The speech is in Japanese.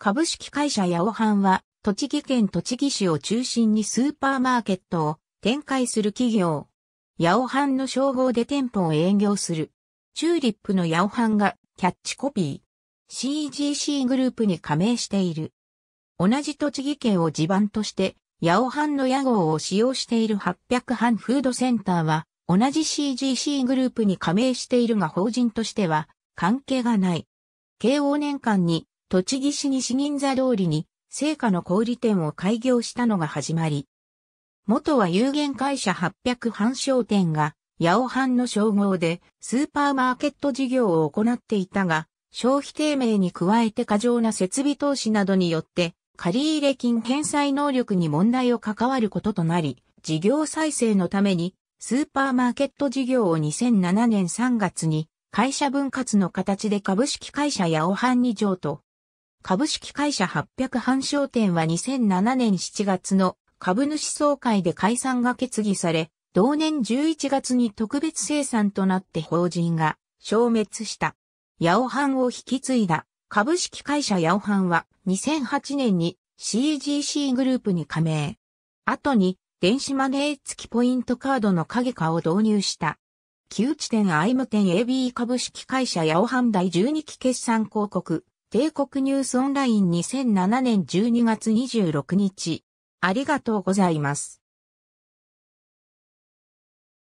株式会社ヤオハンは、栃木県栃木市を中心にスーパーマーケットを展開する企業。ヤオハンの称号で店舗を営業する。チューリップのヤオハンがキャッチコピー。CGC グループに加盟している。同じ栃木県を地盤として、ヤオハンの屋号を使用している800フードセンターは、同じ CGC グループに加盟しているが法人としては、関係がない。慶応年間に栃木市西銀座通りに、聖火の小売店を開業したのが始まり。元は有限会社800半商店が、八尾藩の称号でスーパーマーケット事業を行っていたが、消費低迷に加えて過剰な設備投資などによって、借入金返済能力に問題を関わることとなり、事業再生のために、スーパーマーケット事業を2007年3月に、会社分割の形で株式会社八尾藩二条と株式会社800半商店は2007年7月の株主総会で解散が決議され、同年11月に特別生産となって法人が消滅した。ヤオハンを引き継いだ株式会社ヤオハンは2008年に CGC グループに加盟。後に電子マネー付きポイントカードの影化を導入した。旧地点アイム店 AB 株式会社ヤオハン第12期決算広告帝国ニュースオンライン2007年12月26日。ありがとうございます。